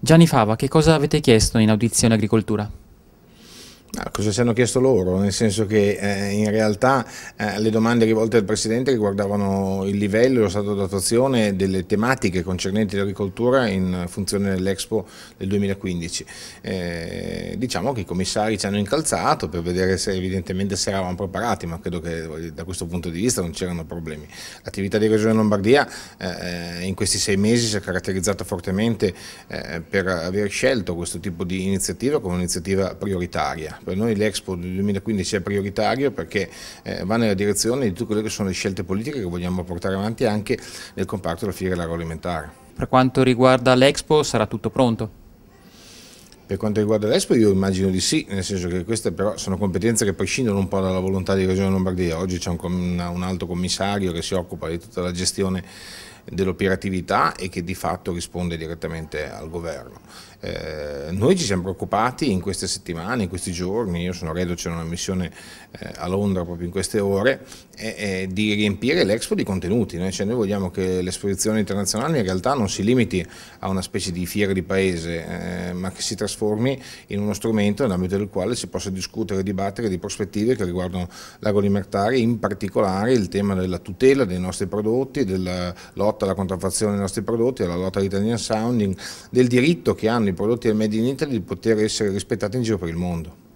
Gianni Fava, che cosa avete chiesto in audizione agricoltura? Ah, cosa ci hanno chiesto loro? Nel senso che eh, in realtà eh, le domande rivolte al Presidente riguardavano il livello e lo stato d'attuazione delle tematiche concernenti l'agricoltura in funzione dell'Expo del 2015. Eh, diciamo che i commissari ci hanno incalzato per vedere se evidentemente si eravamo preparati, ma credo che da questo punto di vista non c'erano problemi. L'attività di Regione Lombardia eh, in questi sei mesi si è caratterizzata fortemente eh, per aver scelto questo tipo di iniziativa come un'iniziativa prioritaria. Per noi l'Expo del 2015 è prioritario perché eh, va nella direzione di tutte quelle che sono le scelte politiche che vogliamo portare avanti anche nel comparto della filiera agroalimentare. Per quanto riguarda l'Expo sarà tutto pronto? Per quanto riguarda l'Espo io immagino di sì, nel senso che queste però sono competenze che prescindono un po' dalla volontà di Regione Lombardia. Oggi c'è un, un, alto commissario che si occupa di tutta la gestione dell'operatività e che di fatto risponde direttamente al governo. Eh, noi ci siamo preoccupati in queste settimane, in questi giorni, io sono reduce in una missione eh, a Londra proprio in queste ore, eh, di riempire l'Expo di contenuti, noi, cioè, noi vogliamo che l'esposizione internazionale in realtà non si limiti a una specie di fiera di paese, eh, ma che si trasformi in uno strumento nell'ambito del quale si possa discutere, e dibattere di prospettive che riguardano l'agroalimentare, in particolare il tema della tutela dei nostri prodotti, della lotta lotta alla contraffazione dei nostri prodotti, alla lotta all'Italian Sounding, del diritto che hanno i prodotti del Made in Italy di poter essere rispettati in giro per il mondo.